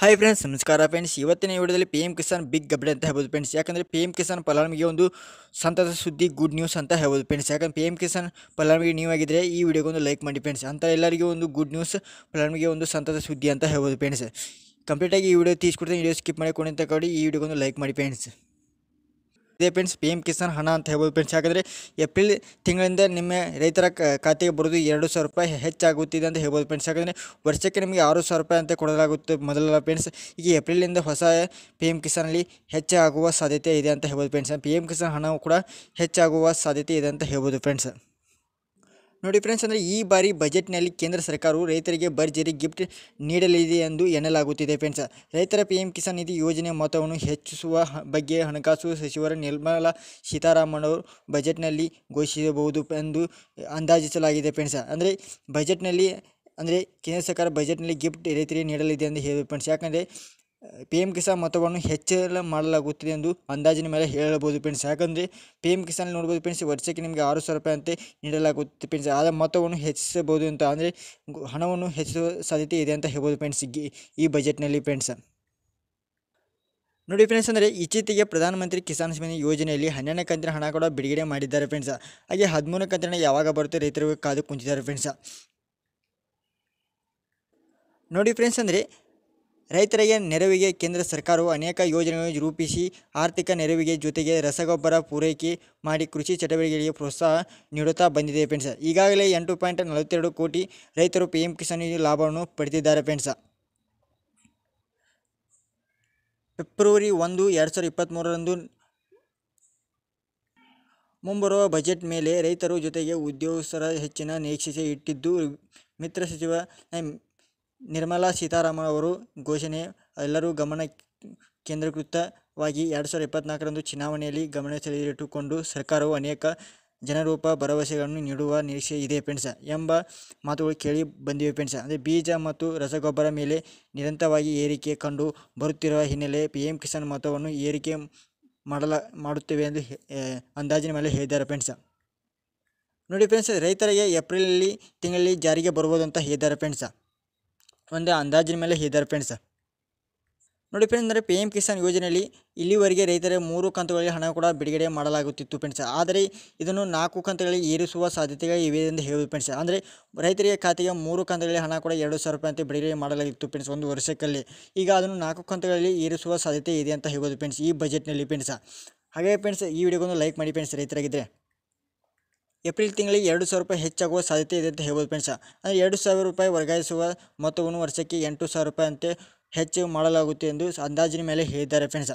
hi friends ನಮಸ್ಕಾರ friends ಇವತ್ತಿನ ವಿಡಿಯೋದಲ್ಲಿ P M Kisan big update ಅಂತ ಹೇಳ್ಬೋದು ಫ್ರೆಂಡ್ಸ್ ಯಾಕಂದರೆ ಪಿ ಎಂ ಕಿಸಾನ್ ಫಲಾನುಭವಿಗೆ ಒಂದು ಸಂತಸ ಸುದ್ದಿ ಗುಡ್ ನ್ಯೂಸ್ ಅಂತ ಹೇಳ್ಬೋದು ಫ್ರೆಂಡ್ಸ್ ಯಾಕಂದ್ರೆ ಪಿ ಎಂ ಕಿಸಾನ್ ಫಲಾನುಭವಿಗೆ ನೀವು ಆಗಿದ್ದರೆ ಈ ವಿಡಿಯೋಗೆ ಒಂದು ಲೈಕ್ ಮಾಡಿ ಫ್ರೆಂಡ್ಸ್ ಅಂತ ಎಲ್ಲರಿಗೂ ಒಂದು ಗುಡ್ ನ್ಯೂಸ್ ಫಲಾನುಭವಿಗೆ ಒಂದು ಸಂತದ ಸುದ್ದಿ ಅಂತ ಹೇಳ್ಬೋದು ಫ್ರೆಂಡ್ಸ್ ಕಂಪ್ಲೀಟಾಗಿ ಈ ವಿಡಿಯೋ ತೀಸ್ಕೊಡ್ತೀನಿ ವಿಡಿಯೋ ಸ್ಕಿಪ್ ಮಾಡಿ ಕೊಡಿ ಅಂತ ಈ ವಿಡಿಯೋಗೆ ಒಂದು ಲೈಕ್ ಮಾಡಿ ಫ್ರೆಂಡ್ಸ್ ಇದೇ ಫ್ರೆಂಡ್ಸ್ ಪಿ ಎಮ್ ಕಿಸಾನ್ ಹಣ ಅಂತ ಹೇಳ್ಬೋದು ಫ್ರೆಂಡ್ಸ್ ಯಾಕಂದರೆ ಏಪ್ರಿಲ್ ತಿಂಗಳಿಂದ ನಿಮ್ಮ ರೈತರ ಖಾತೆಗೆ ಬರೋದು ಎರಡು ಸಾವಿರ ರೂಪಾಯಿ ಹೆಚ್ಚಾಗುತ್ತಿದೆ ಅಂತ ಹೇಳ್ಬೋದು ಫ್ರೆಂಡ್ಸ್ ಯಾಕಂದರೆ ವರ್ಷಕ್ಕೆ ನಿಮಗೆ ಆರು ಸಾವಿರ ರೂಪಾಯಿ ಅಂತ ಕೊಡಲಾಗುತ್ತೆ ಮೊದಲ ಫ್ರೆಂಡ್ಸ್ ಈಗ ಏಪ್ರಿಲಿಂದ ಹೊಸ ಪಿ ಎಮ್ ಕಿಸಾನಲ್ಲಿ ಹೆಚ್ಚಾಗುವ ಸಾಧ್ಯತೆ ಇದೆ ಅಂತ ಹೇಳ್ಬೋದು ಫ್ರೆಂಡ್ಸ್ ಪಿ ಎಮ್ ಕಿಸಾನ್ ಹಣವು ಕೂಡ ಹೆಚ್ಚಾಗುವ ಸಾಧ್ಯತೆ ಇದೆ ಅಂತ ಹೇಳ್ಬೋದು ಫ್ರೆಂಡ್ಸ್ ನೋಡಿ ಫ್ರೆಂಡ್ಸ್ ಅಂದರೆ ಈ ಬಾರಿ ಬಜೆಟ್ನಲ್ಲಿ ಕೇಂದ್ರ ಸರ್ಕಾರವು ರೈತರಿಗೆ ಭರ್ಜರಿ ಗಿಫ್ಟ್ ನೀಡಲಿದೆ ಎಂದು ಎನ್ನಲಾಗುತ್ತಿದೆ ಫ್ರೆಂಡ್ಸ್ ರೈತರ ಪಿಎಂ ಕಿಸಾನ್ ನಿಧಿ ಯೋಜನೆ ಮೊತ್ತವನ್ನು ಹೆಚ್ಚಿಸುವ ಬಗ್ಗೆ ಹಣಕಾಸು ಸಚಿವರ ನಿರ್ಮಲಾ ಸೀತಾರಾಮನ್ ಅವರು ಬಜೆಟ್ನಲ್ಲಿ ಘೋಷಿಸಬಹುದು ಎಂದು ಅಂದಾಜಿಸಲಾಗಿದೆ ಫ್ರೆಂಡ್ಸ್ ಅಂದರೆ ಬಜೆಟ್ನಲ್ಲಿ ಅಂದರೆ ಕೇಂದ್ರ ಸರ್ಕಾರ ಬಜೆಟ್ನಲ್ಲಿ ಗಿಫ್ಟ್ ರೈತರಿಗೆ ನೀಡಲಿದೆ ಎಂದು ಹೇಳಿ ಫ್ರೆಂಡ್ಸ್ ಯಾಕಂದರೆ ಪಿ ಎಂ ಕಿಸಾನ್ ಮೊತ್ತವನ್ನು ಹೆಚ್ಚಳ ಮಾಡಲಾಗುತ್ತಿದೆ ಎಂದು ಅಂದಾಜಿನ ಮೇಲೆ ಹೇಳಬಹುದು ಫ್ರೆಂಡ್ಸ್ ಯಾಕಂದರೆ ಪಿ ಎಂ ಕಿಸಾನ್ ನೋಡ್ಬೋದು ಫ್ರೆಂಡ್ಸ್ ವರ್ಷಕ್ಕೆ ನಿಮಗೆ ಆರು ಸಾವಿರ ರೂಪಾಯಿ ಅಂತೆ ನೀಡಲಾಗುತ್ತೆ ಫ್ರೆಂಡ್ಸ್ ಆದ ಮೊತ್ತವನ್ನು ಹೆಚ್ಚಿಸಬಹುದು ಅಂತ ಅಂದರೆ ಹಣವನ್ನು ಹೆಚ್ಚಿಸುವ ಸಾಧ್ಯತೆ ಇದೆ ಅಂತ ಹೇಳ್ಬೋದು ಫ್ರೆಂಡ್ಸ್ ಈ ಬಜೆಟ್ನಲ್ಲಿ ಫ್ರೆಂಡ್ಸ್ ನೋಡಿ ಫ್ರೆಂಡ್ಸ್ ಅಂದರೆ ಇತ್ತೀಚೆಗೆ ಪ್ರಧಾನಮಂತ್ರಿ ಕಿಸಾನ್ ಸಮ್ಮಾನ್ ಯೋಜನೆಯಲ್ಲಿ ಹನ್ನೆರಡನೇ ಕಂತಿನ ಹಣ ಕೂಡ ಬಿಡುಗಡೆ ಮಾಡಿದ್ದಾರೆ ಫ್ರೆಂಡ್ಸ್ ಹಾಗೆ ಹದಿಮೂರು ಕಂತಿನ ಯಾವಾಗ ಬರುತ್ತೆ ರೈತರಿಗೆ ಕಾದು ಕುಂಚಿದ್ದಾರೆ ಫ್ರೆಂಡ್ಸ್ ನೋಡಿ ಫ್ರೆಂಡ್ಸ್ ಅಂದರೆ ರೈತರಿಗೆ ನೆರವಿಗೆ ಕೇಂದ್ರ ಸರ್ಕಾರವು ಅನೇಕ ಯೋಜನೆಗಳನ್ನು ರೂಪಿಸಿ ಆರ್ಥಿಕ ನೆರವಿಗೆ ಜೊತೆಗೆ ರಸಗೊಬ್ಬರ ಪೂರೈಕೆ ಮಾಡಿ ಕೃಷಿ ಚಟುವಟಿಕೆಗಳಿಗೆ ಪ್ರೋತ್ಸಾಹ ನೀಡುತ್ತಾ ಬಂದಿದೆ ಫ್ರೆಂಡ್ಸ್ ಈಗಾಗಲೇ ಎಂಟು ಪಾಯಿಂಟ್ ನಲವತ್ತೆರಡು ಕೋಟಿ ರೈತರು ಪಿ ಎಂ ಕಿಸಾನ್ ಲಾಭವನ್ನು ಪಡೆದಿದ್ದಾರೆ ಫ್ರೆಂಡ್ಸ್ ಫೆಬ್ರವರಿ ಒಂದು ಎರಡು ಸಾವಿರದ ಇಪ್ಪತ್ತ್ಮೂರರಂದು ಮುಂಬರುವ ಬಜೆಟ್ ಮೇಲೆ ರೈತರು ಜೊತೆಗೆ ಉದ್ಯೋಗಸ್ಥರ ಹೆಚ್ಚಿನ ನಿರೀಕ್ಷೆ ಇಟ್ಟಿದ್ದು ಮಿತ್ರ ಸಚಿವ ನಿರ್ಮಲಾ ಸೀತಾರಾಮನ್ ಅವರು ಘೋಷಣೆ ಎಲ್ಲರೂ ಗಮನ ಕೇಂದ್ರೀಕೃತವಾಗಿ ಎರಡು ಸಾವಿರದ ಇಪ್ಪತ್ನಾಲ್ಕರಂದು ಚುನಾವಣೆಯಲ್ಲಿ ಗಮನ ಸೆಳೆದಿಟ್ಟುಕೊಂಡು ಸರ್ಕಾರವು ಅನೇಕ ಜನರೂಪ ಭರವಸೆಗಳನ್ನು ನೀಡುವ ನಿರೀಕ್ಷೆ ಇದೆ ಫ್ರೆಂಡ್ಸ್ ಎಂಬ ಮಾತುಗಳು ಕೇಳಿ ಬಂದಿವೆ ಫ್ರೆಂಡ್ಸ್ ಅಂದರೆ ಬೀಜ ಮತ್ತು ರಸಗೊಬ್ಬರ ಮೇಲೆ ನಿರಂತರವಾಗಿ ಏರಿಕೆ ಕಂಡು ಬರುತ್ತಿರುವ ಹಿನ್ನೆಲೆ ಪಿ ಎಂ ಕಿಸಾನ್ ಮೊತ್ತವನ್ನು ಏರಿಕೆ ಮಾಡಲ ಮಾಡುತ್ತೇವೆ ಎಂದು ಅಂದಾಜಿನ ಮೇಲೆ ಹೇಳಿದ್ದಾರೆ ಫ್ರೆಂಡ್ಸ್ ನೋಡಿ ಫ್ರೆಂಡ್ಸ್ ರೈತರಿಗೆ ಏಪ್ರಿಲಲ್ಲಿ ತಿಂಗಳಲ್ಲಿ ಜಾರಿಗೆ ಬರುವುದಂತ ಹೇಳಿದ್ದಾರೆ ಫ್ರೆಂಡ್ಸ ಒಂದು ಅಂದಾಜಿನ ಮೇಲೆ ಇದ್ದಾರೆ ಫ್ರೆಂಡ್ಸ್ ನೋಡಿ ಫ್ರೆಂಡ್ಸ್ ಅಂದರೆ ಪಿ ಎಂ ಕಿಸಾನ್ ಯೋಜನೆಯಲ್ಲಿ ಇಲ್ಲಿವರೆಗೆ ರೈತರ ಮೂರು ಕಂತುಗಳಲ್ಲಿ ಹಣ ಕೂಡ ಬಿಡುಗಡೆ ಮಾಡಲಾಗುತ್ತಿತ್ತು ಫ್ರೆಂಡ್ಸ್ ಆದರೆ ಇದನ್ನು ನಾಲ್ಕು ಕಂತುಗಳಿಗೆ ಏರಿಸುವ ಸಾಧ್ಯತೆಗಳು ಇವೆ ಎಂದು ಹೇಳುವುದು ಫ್ರೆಂಡ್ಸ್ ಅಂದರೆ ರೈತರಿಗೆ ಖಾತೆಗೆ ಮೂರು ಕಂತುಗಳಲ್ಲಿ ಹಣ ಕೂಡ ಎರಡು ಸಾವಿರ ರೂಪಾಯಿ ಅಂತ ಬಿಡುಗಡೆ ಮಾಡಲಾಗಿತ್ತು ಫ್ರೆಂಡ್ಸ್ ಒಂದು ವರ್ಷಕ್ಕಲ್ಲಿ ಈಗ ಅದನ್ನು ನಾಲ್ಕು ಕಂತುಗಳಲ್ಲಿ ಏರಿಸುವ ಸಾಧ್ಯತೆ ಇದೆ ಅಂತ ಹೇಳೋದು ಫ್ರೆಂಡ್ಸ್ ಈ ಬಜೆಟ್ನಲ್ಲಿ ಫ್ರೆಂಡ್ಸ್ ಹಾಗೆ ಫ್ರೆಂಡ್ಸ್ ಈ ವಿಡಿಯೋಗೊಂದು ಲೈಕ್ ಮಾಡಿ ಫ್ರೆಂಡ್ಸ್ ರೈತರಾಗಿದ್ದರೆ ಏಪ್ರಿಲ್ ತಿಂಗಳಿಗೆ ಎರಡು ಸಾವಿರ ರೂಪಾಯಿ ಹೆಚ್ಚಾಗುವ ಸಾಧ್ಯತೆ ಇದೆ ಅಂತ ಹೇಳ್ಬೋದು ಫ್ರೆಂಡ್ಸ್ ಅಂದರೆ ಎರಡು ಸಾವಿರ ರೂಪಾಯಿ ವರ್ಗಾಯಿಸುವ ಮೊತ್ತವನ್ನು ವರ್ಷಕ್ಕೆ ಎಂಟು ಸಾವಿರ ರೂಪಾಯಿ ಅಂತೆ ಹೆಚ್ಚು ಮಾಡಲಾಗುತ್ತೆ ಎಂದು ಅಂದಾಜಿನ ಮೇಲೆ ಹೇಳಿದ್ದಾರೆ ಫ್ರೆಂಡ್ಸ್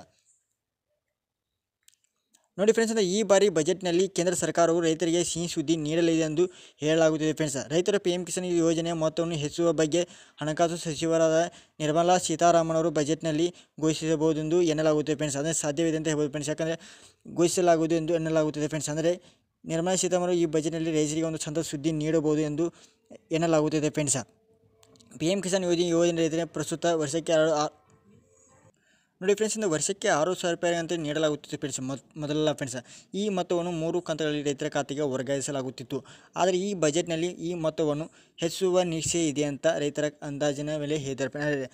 ನೋಡಿ ಫ್ರೆಂಡ್ಸ್ ಅಂದರೆ ಈ ಬಾರಿ ಬಜೆಟ್ನಲ್ಲಿ ಕೇಂದ್ರ ಸರ್ಕಾರವು ರೈತರಿಗೆ ಸಿಹಿ ಸುದ್ದಿ ನೀಡಲಿದೆ ಎಂದು ಹೇಳಲಾಗುತ್ತಿದೆ ಫ್ರೆಂಡ್ಸ್ ರೈತರ ಪಿ ಎಂ ಕಿಸಾನ್ ಯೋಜನೆಯ ಮೊತ್ತವನ್ನು ಹೆಚ್ಚಿಸುವ ಬಗ್ಗೆ ಹಣಕಾಸು ಸಚಿವರಾದ ನಿರ್ಮಲಾ ಸೀತಾರಾಮನ್ ಅವರು ಬಜೆಟ್ನಲ್ಲಿ ಘೋಷಿಸಬಹುದೆಂದು ಎನ್ನಲಾಗುತ್ತದೆ ಫ್ರೆಂಡ್ಸ್ ಅಂದರೆ ಸಾಧ್ಯವಿದೆ ಅಂತ ಹೇಳ್ಬೋದು ಫ್ರೆಂಡ್ಸ್ ಯಾಕಂದರೆ ಘೋಷಿಸಲಾಗುವುದು ಎಂದು ಎನ್ನಲಾಗುತ್ತದೆ ಫ್ರೆಂಡ್ಸ್ ಅಂದರೆ ನಿರ್ಮಲಾ ಸೀತಾರಾಮನ್ ಈ ಬಜೆಟ್ನಲ್ಲಿ ರೈತರಿಗೆ ಒಂದು ಸ್ವಂತ ಸುದ್ದಿ ನೀಡಬಹುದು ಎಂದು ಎನ್ನಲಾಗುತ್ತಿದೆ ಫ್ರೆಂಡ್ಸ ಪಿ ಎಂ ಕಿಸಾನ್ ಯೋಜನೆ ಯೋಜನೆ ರೈತರಿಗೆ ಪ್ರಸ್ತುತ ವರ್ಷಕ್ಕೆ ಆರು ನೋಡಿ ಫ್ರೆಂಡ್ಸ್ ಇಂದ ವರ್ಷಕ್ಕೆ ಆರು ಸಾವಿರ ರೂಪಾಯಿ ಅಂತ ನೀಡಲಾಗುತ್ತಿತ್ತು ಫ್ರೆಂಡ್ಸ್ ಮೊದಲ ಫ್ರೆಂಡ್ಸ್ ಈ ಮೊತ್ತವನ್ನು ಮೂರು ಕಂತಗಳಲ್ಲಿ ರೈತರ ಖಾತೆಗೆ ವರ್ಗಾಯಿಸಲಾಗುತ್ತಿತ್ತು ಆದರೆ ಈ ಬಜೆಟ್ನಲ್ಲಿ ಈ ಮೊತ್ತವನ್ನು ಹೆಚ್ಚಿಸುವ ನಿರೀಕ್ಷೆ ಇದೆ ಅಂತ ರೈತರ ಅಂದಾಜಿನ ಮೇಲೆ ಹೇಳಿದ್ದಾರೆ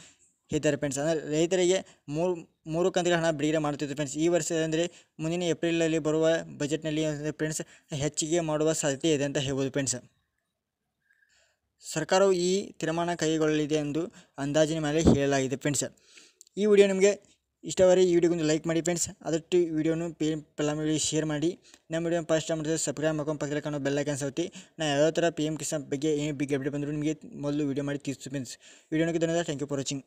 ಇದ್ದಾರೆ ಫ್ರೆಂಡ್ಸ್ ಅಂದರೆ ರೈತರಿಗೆ ಮೂರು ಮೂರು ಕಂತಿಗೆ ಹಣ ಬಿಡುಗಡೆ ಮಾಡುತ್ತಿದ್ದು ಫ್ರೆಂಡ್ಸ್ ಈ ವರ್ಷ ಅಂದರೆ ಮುಂದಿನ ಏಪ್ರಿಲಲ್ಲಿ ಬರುವ ಬಜೆಟ್ನಲ್ಲಿ ಫ್ರೆಂಡ್ಸ್ ಹೆಚ್ಚಿಗೆ ಮಾಡುವ ಸಾಧ್ಯತೆ ಇದೆ ಅಂತ ಹೇಳ್ಬೋದು ಫ್ರೆಂಡ್ಸ್ ಸರ್ಕಾರವು ಈ ತೀರ್ಮಾನ ಕೈಗೊಳ್ಳಲಿದೆ ಎಂದು ಅಂದಾಜಿನ ಮೇಲೆ ಹೇಳಲಾಗಿದೆ ಫ್ರೆಂಡ್ಸ್ ಈ ವಿಡಿಯೋ ನಿಮಗೆ ಇಷ್ಟವಾದರೆ ಈ ವಿಡಿಯೋಗೊಂದು ಲೈಕ್ ಮಾಡಿ ಫ್ರೆಂಡ್ಸ್ ಅದಷ್ಟು ವಿಡಿಯೋನು ಪೇ ಪಲಾಮಿ ಶೇರ್ ಮಾಡಿ ನಮ್ಮ ವಿಡಿಯೋ ಫಸ್ಟ್ ಟೈಮ್ ಮಾಡಿದ್ರೆ ಸಬ್ಸ್ಕ್ರೈಬ್ ಮಾಡ್ಕೊಂಡು ಪಕ್ಕದಲ್ಲಿ ಕಾಣೋ ಬೆಲ್ಲ ಅನ್ಸುತ್ತೆ ನಾನು ಯಾವ ಥರ ಪಿ ಎಮ್ ಕಿಸಾನ್ ಬಗ್ಗೆ ಏನು ಬಿಗ್ ಅಪ್ಡೇಟ್ ಬಂದರೂ ನಿಮಗೆ ಮೊದಲು ವೀಡಿಯೋ ಮಾಡಿ ತಿಳಿಸ್ತು ಫ್ರೆಂಡ್ಸ್ ವೀಡಿಯೋನಿಗೆ ಧನ್ಯವಾದ ಥ್ಯಾಂಕ್ ಯು ಫಾರ್ ವಾಚಿಂಗ್